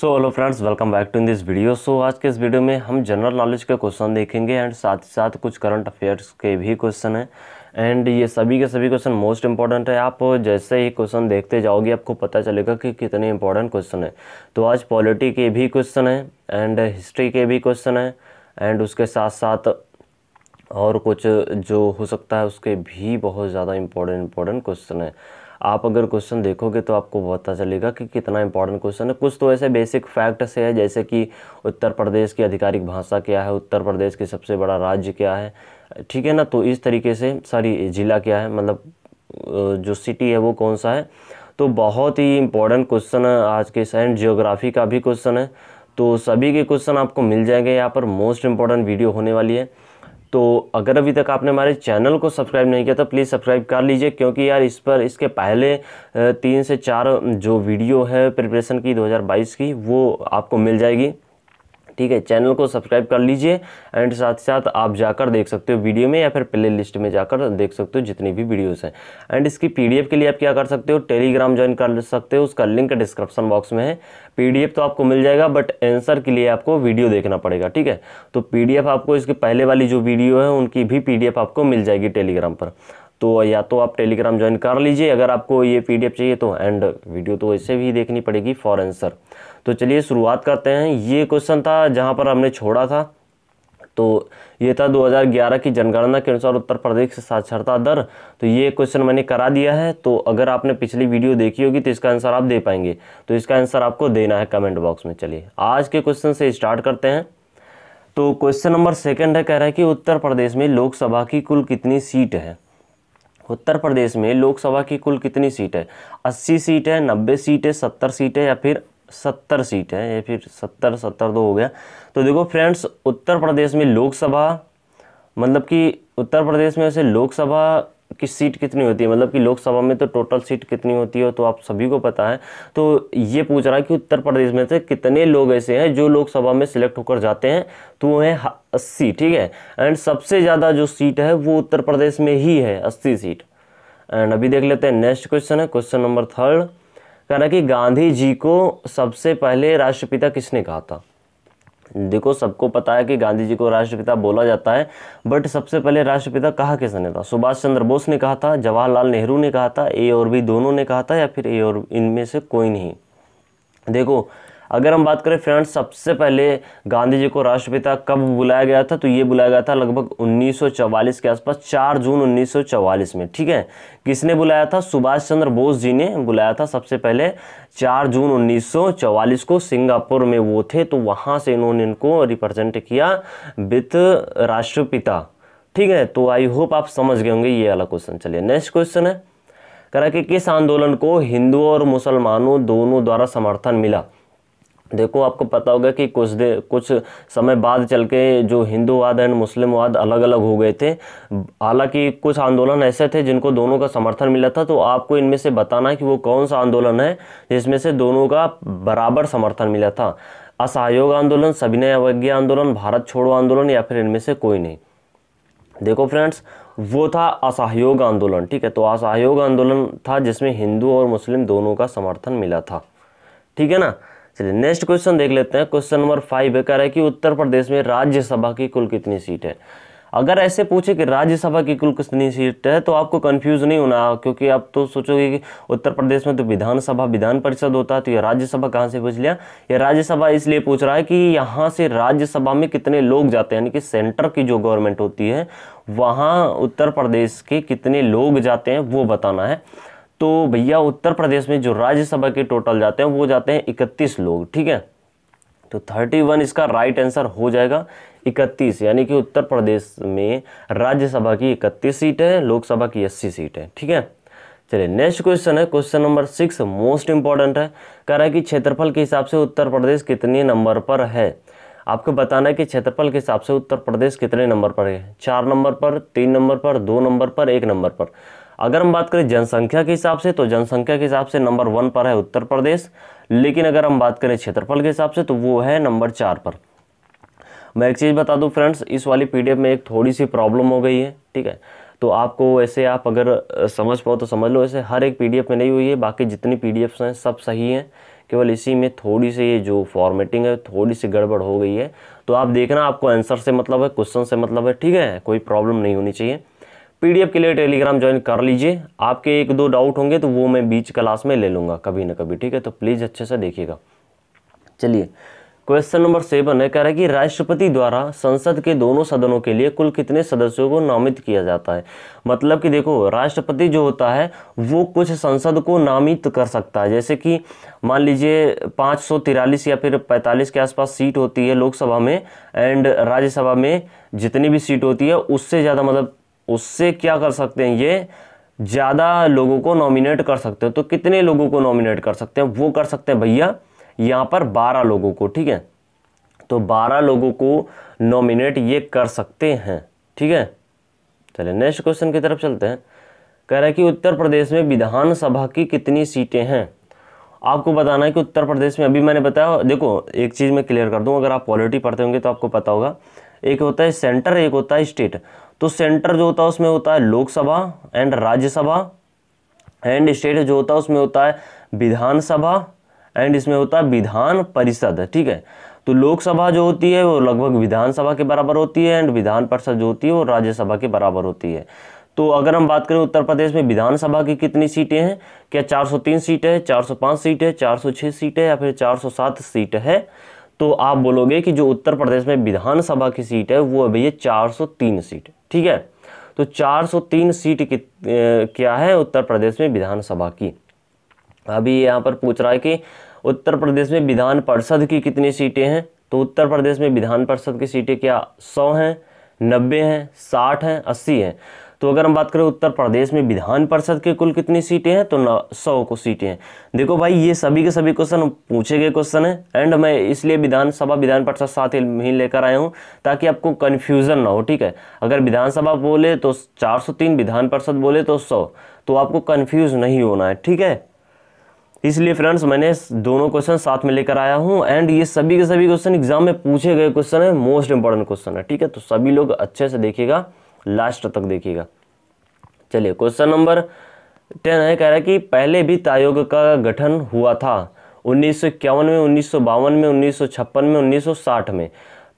so hello friends welcome back to in this video so आज के इस video में हम जनरल नॉलेज के क्वेश्चन देखेंगे एंड साथ ही साथ कुछ करंट अफेयर्स के भी क्वेश्चन हैं एंड ये सभी के सभी क्वेश्चन मोस्ट इंपॉर्टेंट है आप जैसे ही क्वेश्चन देखते जाओगे आपको पता चलेगा कि कितने इंपॉर्टेंट क्वेश्चन है तो आज पॉलिटी के भी क्वेश्चन हैं एंड हिस्ट्री के भी क्वेश्चन हैं एंड उसके साथ साथ और कुछ जो हो सकता है उसके भी बहुत ज़्यादा इम्पोर्टेंट इम्पोर्टेंट क्वेश्चन है आप अगर क्वेश्चन देखोगे तो आपको पता चलेगा कि कितना इंपॉर्टेंट क्वेश्चन है कुछ तो ऐसे बेसिक फैक्ट्स है जैसे कि उत्तर प्रदेश की आधिकारिक भाषा क्या है उत्तर प्रदेश की सबसे बड़ा राज्य क्या है ठीक है ना तो इस तरीके से सारी ज़िला क्या है मतलब जो सिटी है वो कौन सा है तो बहुत ही इंपॉर्टेंट क्वेश्चन है आज के एंड जियोग्राफी का भी क्वेश्चन है तो सभी के क्वेश्चन आपको मिल जाएंगे यहाँ पर मोस्ट इम्पॉर्टेंट वीडियो होने वाली है तो अगर अभी तक आपने हमारे चैनल को सब्सक्राइब नहीं किया तो प्लीज़ सब्सक्राइब कर लीजिए क्योंकि यार इस पर इसके पहले तीन से चार जो वीडियो है प्रिपरेशन की 2022 की वो आपको मिल जाएगी ठीक है चैनल को सब्सक्राइब कर लीजिए एंड साथ साथ आप जाकर देख सकते हो वीडियो में या फिर प्ले लिस्ट में जाकर देख सकते हो जितनी भी वीडियोज़ हैं एंड इसकी पी के लिए आप क्या कर सकते हो टेलीग्राम ज्वाइन कर सकते हो उसका लिंक डिस्क्रिप्शन बॉक्स में है पी तो आपको मिल जाएगा बट एंसर के लिए आपको वीडियो देखना पड़ेगा ठीक है तो पी आपको इसके पहले वाली जो वीडियो है उनकी भी पी आपको मिल जाएगी टेलीग्राम पर तो या तो आप टेलीग्राम ज्वाइन कर लीजिए अगर आपको ये पीडीएफ चाहिए तो एंड वीडियो तो वैसे भी देखनी पड़ेगी फॉर आंसर तो चलिए शुरुआत करते हैं ये क्वेश्चन था जहाँ पर हमने छोड़ा था तो ये था 2011 की जनगणना के अनुसार उत्तर प्रदेश साक्षरता दर तो ये क्वेश्चन मैंने करा दिया है तो अगर आपने पिछली वीडियो देखी होगी तो इसका आंसर आप दे पाएंगे तो इसका आंसर आपको देना है कमेंट बॉक्स में चलिए आज के क्वेश्चन से स्टार्ट करते हैं तो क्वेश्चन नंबर सेकंड है कह रहा है कि उत्तर प्रदेश में लोकसभा की कुल कितनी सीट है उत्तर प्रदेश में लोकसभा की कुल कितनी सीट है अस्सी सीट है नब्बे सीट है सत्तर सीट है या फिर सत्तर सीट है या फिर सत्तर सत्तर दो तो हो गया तो देखो फ्रेंड्स उत्तर प्रदेश में लोकसभा मतलब कि उत्तर प्रदेश में वैसे लोकसभा की सीट कितनी होती है मतलब कि लोकसभा में तो टोटल सीट कितनी होती है तो आप सभी को पता है तो ये पूछ रहा है कि उत्तर प्रदेश में से कितने लोग ऐसे हैं जो लोकसभा में सिलेक्ट होकर जाते हैं तो वो है अस्सी ठीक है एंड सबसे ज़्यादा जो सीट है वो उत्तर प्रदेश में ही है अस्सी सीट एंड अभी देख लेते हैं नेक्स्ट क्वेश्चन है क्वेश्चन नंबर थर्ड कह रहा कि गांधी जी को सबसे पहले राष्ट्रपिता किसने कहा था देखो सबको पता है कि गांधी जी को राष्ट्रपिता बोला जाता है बट सबसे पहले राष्ट्रपिता कहा किसने था सुभाष चंद्र बोस ने कहा था जवाहरलाल नेहरू ने कहा था ए और बी दोनों ने कहा था या फिर ए और इनमें से कोई नहीं देखो अगर हम बात करें फ्रेंड्स सबसे पहले गांधी जी को राष्ट्रपिता कब बुलाया गया था तो ये बुलाया गया था लगभग 1944 के आसपास 4 जून 1944 में ठीक है किसने बुलाया था सुभाष चंद्र बोस जी ने बुलाया था सबसे पहले 4 जून 1944 को सिंगापुर में वो थे तो वहाँ से इन्होंने इनको रिप्रेजेंट किया विथ राष्ट्रपिता ठीक है तो आई होप आप समझ गए होंगे ये वाला क्वेश्चन चलिए नेक्स्ट क्वेश्चन है करा कि किस आंदोलन को हिंदुओं और मुसलमानों दोनों द्वारा समर्थन मिला देखो आपको पता होगा कि कुछ दे कुछ समय बाद चल के जो हिंदूवाद एंड मुस्लिमवाद अलग अलग हो गए थे हालांकि कुछ आंदोलन ऐसे थे जिनको दोनों का समर्थन मिला था तो आपको इनमें से बताना है कि वो कौन सा आंदोलन है जिसमें से दोनों का बराबर समर्थन मिला था असहयोग आंदोलन सविनय अवज्ञा आंदोलन भारत छोड़ो आंदोलन या फिर इनमें से कोई नहीं देखो फ्रेंड्स वो था असहयोग आंदोलन ठीक है तो असहयोग आंदोलन था जिसमें हिंदू और मुस्लिम दोनों का समर्थन मिला था ठीक है ना चलिए नेक्स्ट क्वेश्चन देख लेते हैं क्वेश्चन नंबर फाइव है कह रहा है कि उत्तर प्रदेश में राज्यसभा की कुल कितनी सीट है अगर ऐसे पूछे कि राज्यसभा की कुल कितनी सीट है तो आपको कंफ्यूज नहीं होना क्योंकि आप तो सोचोगे कि उत्तर प्रदेश में तो विधानसभा विधान परिषद होता है तो यह राज्यसभा कहाँ से पूछ लिया ये राज्यसभा इसलिए पूछ रहा है कि यहाँ से राज्यसभा में कितने लोग जाते हैं यानी कि सेंटर की जो गवर्नमेंट होती है वहाँ उत्तर प्रदेश के कितने लोग जाते हैं वो बताना है तो भैया उत्तर प्रदेश में जो राज्यसभा के टोटल जाते हैं वो जाते हैं इकतीस लोग ठीक है तो 31 इसका राइट आंसर हो जाएगा 31 यानी कि उत्तर प्रदेश में राज्यसभा की 31 सीट है लोकसभा की 80 सीट है ठीक है चलिए नेक्स्ट क्वेश्चन है question number six most important है कह रहा है कि क्षेत्रफल के हिसाब से उत्तर प्रदेश कितने नंबर पर है आपको बताना है कि क्षेत्रफल के हिसाब से उत्तर प्रदेश कितने नंबर पर है चार नंबर पर तीन नंबर पर दो नंबर पर एक नंबर पर अगर हम बात करें जनसंख्या के हिसाब से तो जनसंख्या के हिसाब से नंबर वन पर है उत्तर प्रदेश लेकिन अगर हम बात करें क्षेत्रफल के हिसाब से तो वो है नंबर चार पर मैं एक चीज़ बता दूं फ्रेंड्स इस वाली पीडीएफ में एक थोड़ी सी प्रॉब्लम हो गई है ठीक है तो आपको ऐसे आप अगर समझ पाओ तो समझ लो ऐसे हर एक पीडीएफ में नहीं हुई है बाकी जितनी पीडीएफ्स हैं सब सही हैं केवल इसी में थोड़ी सी ये जो फॉर्मेटिंग है थोड़ी सी गड़बड़ हो गई है तो आप देखना आपको आंसर से मतलब है क्वेश्चन से मतलब है ठीक है कोई प्रॉब्लम नहीं होनी चाहिए पीडीएफ के लिए टेलीग्राम ज्वाइन कर लीजिए आपके एक दो डाउट होंगे तो वो मैं बीच क्लास में ले लूँगा कभी ना कभी ठीक है तो प्लीज़ अच्छे से देखिएगा चलिए क्वेश्चन नंबर सेवन है कह रहा है कि राष्ट्रपति द्वारा संसद के दोनों सदनों के लिए कुल कितने सदस्यों को नामित किया जाता है मतलब कि देखो राष्ट्रपति जो होता है वो कुछ संसद को नामित कर सकता है जैसे कि मान लीजिए पाँच या फिर 45 के आसपास सीट होती है लोकसभा में एंड राज्यसभा में जितनी भी सीट होती है उससे ज़्यादा मतलब उससे क्या कर सकते हैं ये ज़्यादा लोगों को नॉमिनेट कर सकते हो तो कितने लोगों को नॉमिनेट कर सकते हैं वो कर सकते हैं भैया यहाँ पर बारह लोगों को ठीक है तो बारह लोगों को नॉमिनेट ये कर सकते हैं ठीक है चलिए नेक्स्ट क्वेश्चन की तरफ चलते हैं कह रहा है कि उत्तर प्रदेश में विधानसभा की कितनी सीटें हैं आपको बताना है कि उत्तर प्रदेश में अभी मैंने बताया देखो एक चीज़ मैं क्लियर कर दूँ अगर आप पॉलिटी पढ़ते होंगे तो आपको पता होगा एक होता है सेंटर एक होता है स्टेट तो सेंटर जो होता है उसमें होता है Lok Sabha and Rajya Sabha and state जो होता है उसमें होता है विधानसभा एंड इसमें होता है विधान परिषद ठीक है तो लोकसभा जो होती है वो लगभग विधानसभा के बराबर होती है एंड विधान परिषद जो होती है वो राज्यसभा के बराबर होती है तो अगर हम बात करें उत्तर प्रदेश में विधानसभा की कितनी सीटें हैं क्या 403 सीट है 405 सीट है 406 सीट है या फिर 407 सीट है तो आप बोलोगे कि जो उत्तर प्रदेश में विधानसभा की सीट है वो अभी है 403 सीट ठीक है तो 403 सीट की क्या है उत्तर प्रदेश में विधानसभा की अभी यहाँ पर पूछ रहा है कि उत्तर प्रदेश में विधान परिषद की कितनी सीटें हैं तो उत्तर प्रदेश में विधान परिषद की सीटें क्या सौ हैं नब्बे हैं साठ हैं अस्सी हैं तो अगर हम बात करें उत्तर प्रदेश में विधान परिषद के कुल कितनी सीटें हैं तो सौ को सीटें हैं देखो भाई ये सभी के सभी क्वेश्चन पूछे गए क्वेश्चन है एंड मैं इसलिए विधानसभा विधान परिषद साथ ही लेकर आया हूँ ताकि आपको कन्फ्यूज़न ना हो ठीक है अगर विधानसभा बोले तो चार विधान परिषद बोले तो सौ तो आपको कन्फ्यूज़ नहीं होना है ठीक है इसलिए फ्रेंड्स मैंने दोनों क्वेश्चन साथ में लेकर आया हूँ एंड ये सभी के सभी क्वेश्चन एग्जाम में पूछे गए क्वेश्चन है मोस्ट इंपॉर्टेंट क्वेश्चन है ठीक है तो सभी लोग अच्छे से देखिएगा लास्ट तक देखिएगा चलिए क्वेश्चन नंबर टेन है कह रहा है कि पहले वित्त आयोग का गठन हुआ था उन्नीस में उन्नीस में उन्नीस में उन्नीस में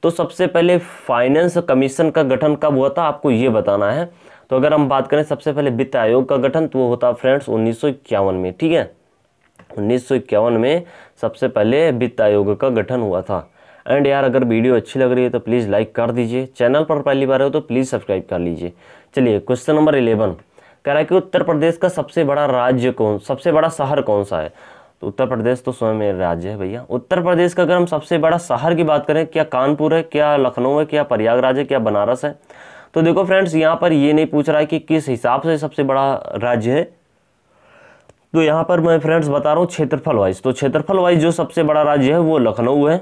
तो सबसे पहले फाइनेंस कमीशन का गठन कब हुआ था आपको ये बताना है तो अगर हम बात करें सबसे पहले वित्त आयोग का गठन तो वो होता फ्रेंड्स उन्नीस में ठीक है उन्नीस में सबसे पहले वित्त आयोग का गठन हुआ था एंड यार अगर वीडियो अच्छी लग रही है तो प्लीज़ लाइक कर दीजिए चैनल पर पहली बार हो तो प्लीज़ सब्सक्राइब कर लीजिए चलिए क्वेश्चन नंबर इलेवन कह रहा है कि उत्तर प्रदेश का सबसे बड़ा राज्य कौन सबसे बड़ा शहर कौन सा है तो उत्तर प्रदेश तो स्वयं राज्य है भैया उत्तर प्रदेश का अगर हम सबसे बड़ा शहर की बात करें क्या कानपुर है क्या लखनऊ है क्या प्रयागराज है क्या बनारस है तो देखो फ्रेंड्स यहाँ पर ये नहीं पूछ रहा है कि किस हिसाब से सबसे बड़ा राज्य है तो यहाँ पर मैं फ्रेंड्स बता रहा हूँ क्षेत्रफल वाइज तो क्षेत्रफल वाइज जो सबसे बड़ा राज्य है वो लखनऊ है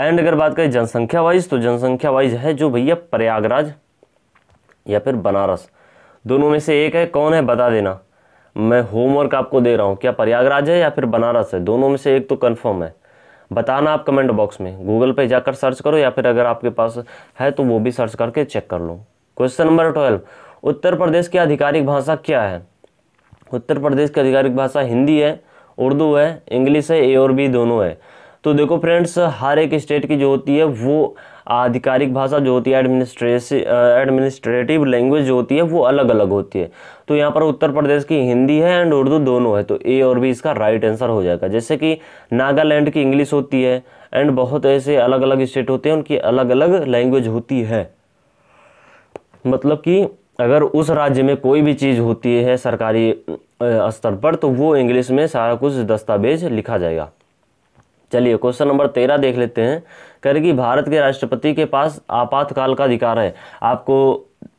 एंड अगर बात करें जनसंख्या वाइज तो जनसंख्या वाइज है जो भैया प्रयागराज या फिर बनारस दोनों में से एक है कौन है बता देना मैं होमवर्क आपको दे रहा हूँ क्या प्रयागराज है या फिर बनारस है दोनों में से एक तो कन्फर्म है बताना आप कमेंट बॉक्स में गूगल पे जाकर सर्च करो या फिर अगर आपके पास है तो वो भी सर्च करके चेक कर लो question number twelve Uttar Pradesh की आधिकारिक भाषा क्या है उत्तर प्रदेश की आधिकारिक भाषा हिंदी है उर्दू है इंग्लिश है ए और बी दोनों है तो देखो फ्रेंड्स हर एक स्टेट की जो होती है वो आधिकारिक भाषा जो होती है एडमिनिस्ट्रेस एडमिनिस्ट्रेटिव लैंग्वेज जो होती है वो अलग अलग होती है तो यहाँ पर उत्तर प्रदेश की हिंदी है एंड उर्दू दोनों है तो ए और बी इसका राइट आंसर हो जाएगा जैसे कि नागालैंड की इंग्लिश होती है एंड बहुत ऐसे अलग अलग स्टेट होते हैं उनकी अलग अलग लैंग्वेज होती है मतलब कि अगर उस राज्य में कोई भी चीज़ होती है सरकारी स्तर पर तो वो इंग्लिश में सारा कुछ दस्तावेज लिखा जाएगा चलिए क्वेश्चन नंबर तेरह देख लेते हैं कह रहे कि भारत के राष्ट्रपति के पास आपातकाल का अधिकार है आपको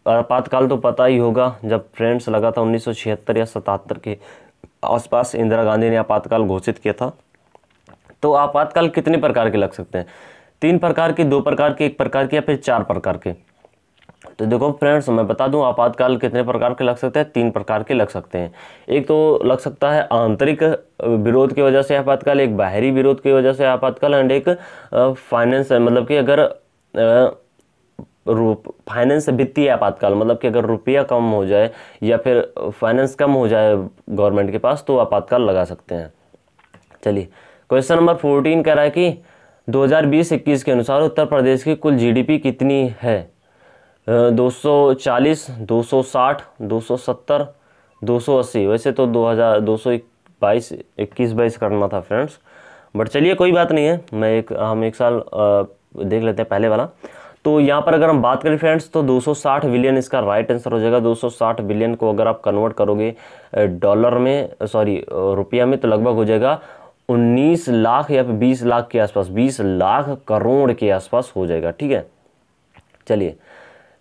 आपातकाल तो पता ही होगा जब फ्रेंड्स लगा था उन्नीस या सतहत्तर के आसपास इंदिरा गांधी ने आपातकाल घोषित किया था तो आपातकाल कितने प्रकार के लग सकते हैं तीन प्रकार के दो प्रकार के एक प्रकार के या फिर चार प्रकार के तो देखो फ्रेंड्स मैं बता दूं आपातकाल कितने प्रकार के लग सकते हैं तीन प्रकार के लग सकते हैं एक तो लग सकता है आंतरिक विरोध की वजह से आपातकाल एक बाहरी विरोध की वजह से आपातकाल एंड एक फाइनेंस मतलब कि अगर रूप फाइनेंस वित्तीय आपातकाल मतलब कि अगर रुपया कम हो जाए या फिर फाइनेंस कम हो जाए गवर्नमेंट के पास तो आपातकाल लगा सकते हैं चलिए क्वेश्चन नंबर फोर्टीन कह रहा है कि दो हज़ार के अनुसार उत्तर प्रदेश की कुल जीडीपी कितनी है 240, 260, 270, 280 वैसे तो 2000 222 21 बाईस करना था फ्रेंड्स बट चलिए कोई बात नहीं है मैं एक हम एक साल देख लेते हैं पहले वाला तो यहाँ पर अगर हम बात करें फ्रेंड्स तो 260 बिलियन इसका राइट आंसर हो जाएगा 260 बिलियन को अगर आप कन्वर्ट करोगे डॉलर में सॉरी रुपया में तो लगभग हो जाएगा 19 लाख या फिर 20 लाख के आसपास 20 लाख करोड़ के आसपास हो जाएगा ठीक है चलिए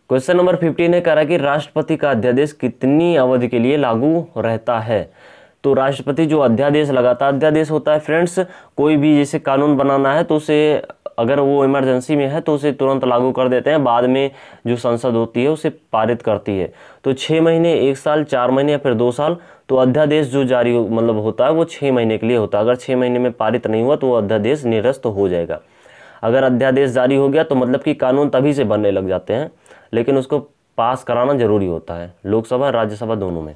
क्वेश्चन नंबर फिफ्टीन है कह रहा है कि राष्ट्रपति का अध्यादेश कितनी अवधि के लिए लागू रहता है तो राष्ट्रपति जो अध्यादेश लगाता अध्यादेश होता है फ्रेंड्स कोई भी जैसे कानून बनाना है तो उसे अगर वो इमरजेंसी में है तो उसे तुरंत लागू कर देते हैं बाद में जो संसद होती है उसे पारित करती है तो छः महीने एक साल चार महीने या फिर दो साल तो अध्यादेश जो जारी हो, मतलब होता है वो छः महीने के लिए होता है अगर छः महीने में पारित नहीं हुआ तो वो अध्यादेश निरस्त हो जाएगा अगर अध्यादेश जारी हो गया तो मतलब कि कानून तभी से बनने लग जाते हैं लेकिन उसको पास कराना ज़रूरी होता है लोकसभा राज्यसभा दोनों में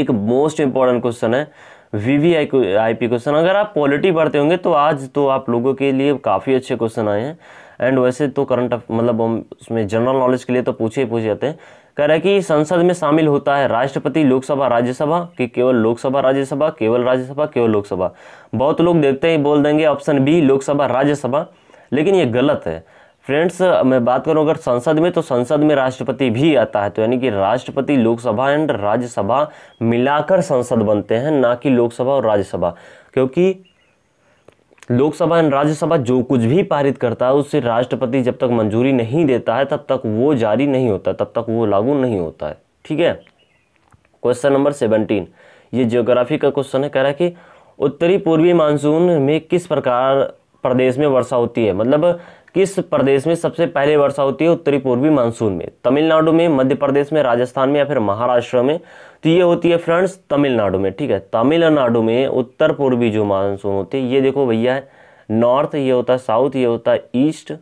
एक मोस्ट इंपॉर्टेंट क्वेश्चन है V V I I P question अगर आप पॉलिटी पढ़ते होंगे तो आज तो आप लोगों के लिए काफ़ी अच्छे क्वेश्चन आए हैं एंड वैसे तो करंट मतलब हम उसमें जनरल नॉलेज के लिए तो पूछे ही पूछे जाते हैं कह रहे हैं कि संसद में शामिल होता है राष्ट्रपति लोकसभा राज्यसभा कि केवल लोकसभा राज्यसभा केवल राज्यसभा केवल लोकसभा बहुत लोग देखते ही बोल देंगे ऑप्शन बी लोकसभा राज्यसभा लेकिन ये गलत है फ्रेंड्स मैं बात करूं अगर संसद में तो संसद में राष्ट्रपति भी आता है तो यानी कि राष्ट्रपति लोकसभा एंड राज्यसभा मिलाकर संसद बनते हैं ना कि लोकसभा और राज्यसभा क्योंकि लोकसभा एंड राज्यसभा जो कुछ भी पारित करता है उससे राष्ट्रपति जब तक मंजूरी नहीं देता है तब तक वो जारी नहीं होता तब तक वो लागू नहीं होता है ठीक है क्वेश्चन नंबर सेवनटीन ये जियोग्राफी का क्वेश्चन है कह रहा है कि उत्तरी पूर्वी मानसून में किस प्रकार प्रदेश में वर्षा होती है मतलब किस प्रदेश में सबसे पहले वर्षा होती है उत्तरी पूर्वी मानसून में तमिलनाडु में मध्य प्रदेश में राजस्थान में या फिर महाराष्ट्र में तो ये होती है फ्रेंड्स तमिलनाडु में ठीक है तमिलनाडु में उत्तर पूर्वी जो मानसून होती है ये देखो भैया नॉर्थ ये होता है साउथ ये होता है ईस्ट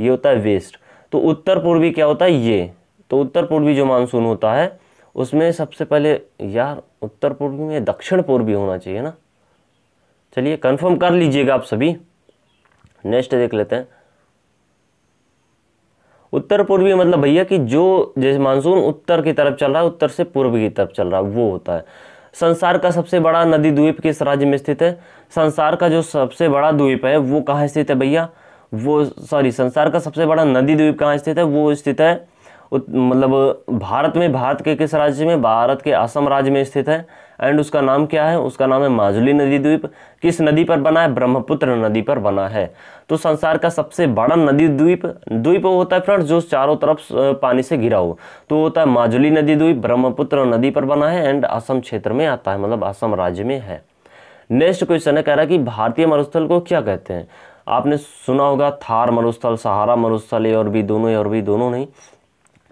ये होता है वेस्ट तो उत्तर पूर्वी क्या होता है ये तो उत्तर पूर्वी जो मानसून होता है उसमें सबसे पहले यार उत्तर पूर्वी में दक्षिण पूर्वी होना चाहिए ना चलिए कंफर्म कर लीजिएगा आप सभी नेक्स्ट देख लेते हैं उत्तर पूर्वी मतलब भैया कि जो जैसे मानसून उत्तर की तरफ चल रहा है उत्तर से पूर्व की तरफ चल रहा है वो होता है संसार का सबसे बड़ा नदी द्वीप किस राज्य में स्थित है संसार का जो सबसे बड़ा द्वीप है वो कहाँ स्थित है भैया वो सॉरी संसार का सबसे बड़ा नदी द्वीप कहाँ स्थित है वो स्थित है मतलब भारत में भारत के किस राज्य में भारत के असम राज्य में स्थित है एंड उसका नाम क्या है उसका नाम है माजुली नदी द्वीप किस नदी पर बना है ब्रह्मपुत्र नदी पर बना है तो संसार का सबसे बड़ा नदी द्वीप द्वीप वो होता है फ्रेंड जो चारों तरफ पानी से घिरा हो तो होता है माजुली नदी द्वीप ब्रह्मपुत्र नदी पर बना है एंड असम क्षेत्र में आता है मतलब असम राज्य में है नेक्स्ट क्वेश्चन है कह रहा है कि भारतीय मरुस्थल को क्या कहते हैं आपने सुना होगा थार मरुस्थल सहारा मरुस्थल और भी दोनों और भी दोनों नहीं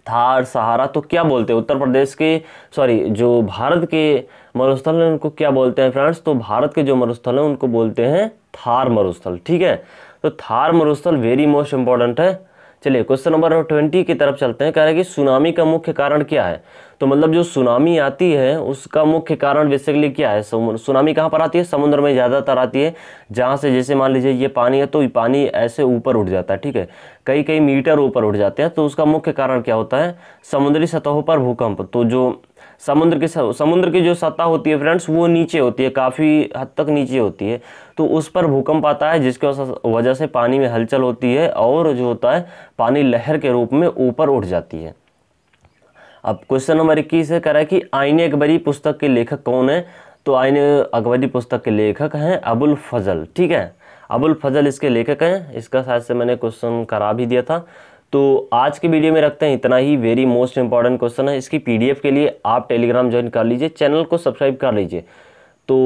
थार सहारा तो क्या बोलते हैं उत्तर प्रदेश के सॉरी जो भारत के मरुस्थल हैं उनको क्या बोलते हैं फ्रेंड्स तो भारत के जो मरुस्थल हैं उनको बोलते हैं थार मरुस्थल ठीक है तो थार मरुस्थल वेरी मोस्ट इंपॉर्टेंट है चलिए क्वेश्चन नंबर ट्वेंटी की तरफ चलते हैं कह रहे हैं कि सुनामी का मुख्य कारण क्या है तो मतलब जो सुनामी आती है उसका मुख्य कारण बेसिकली क्या है सुनामी कहाँ पर आती है समुद्र में ज़्यादातर आती है जहाँ से जैसे मान लीजिए ये पानी है तो ये पानी ऐसे ऊपर उठ जाता है ठीक है कई कई मीटर ऊपर उठ जाते हैं तो उसका मुख्य कारण क्या होता है समुद्री सतहों पर भूकंप तो जो समुद्र की समुद्र की जो सतह होती है फ्रेंड्स वो नीचे होती है काफ़ी हद तक नीचे होती है तो उस पर भूकंप आता है जिसके वजह से पानी में हलचल होती है और जो होता है पानी लहर के रूप में ऊपर उठ जाती है अब क्वेश्चन नंबर इक्कीस है कह रहा है कि आईने अकबरी पुस्तक के लेखक कौन है तो आईने अकबरी पुस्तक के लेखक हैं अबुल फजल ठीक है अबुल फजल इसके लेखक हैं इसका शायद से मैंने क्वेश्चन करा भी दिया था तो आज के वीडियो में रखते हैं इतना ही वेरी मोस्ट इंपॉर्टेंट क्वेश्चन है इसकी पीडीएफ के लिए आप टेलीग्राम ज्वाइन कर लीजिए चैनल को सब्सक्राइब कर लीजिए तो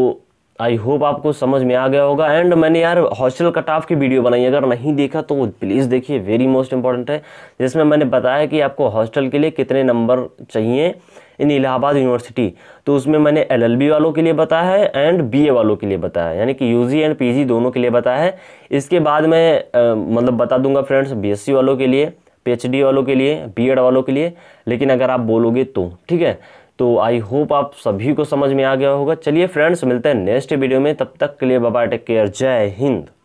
आई होप आपको समझ में आ गया होगा एंड मैंने यार हॉस्टल कट ऑफ की वीडियो बनाई अगर नहीं देखा तो प्लीज़ देखिए वेरी मोस्ट इंपॉर्टेंट है जिसमें मैंने बताया कि आपको हॉस्टल के लिए कितने नंबर चाहिए इन इलाहाबाद यूनिवर्सिटी तो उसमें मैंने एलएलबी वालों के लिए बताया है एंड बीए वालों के लिए बताया है यानी कि यूजी एंड पीजी दोनों के लिए बताया है इसके बाद मैं मतलब बता दूंगा फ्रेंड्स बीएससी वालों के लिए पीएचडी वालों के लिए बीएड वालों के लिए लेकिन अगर आप बोलोगे तो ठीक है तो आई होप आप सभी को समझ में आ गया होगा चलिए फ्रेंड्स मिलते हैं नेक्स्ट वीडियो में तब तक के लिए बाबा टेक केयर जय हिंद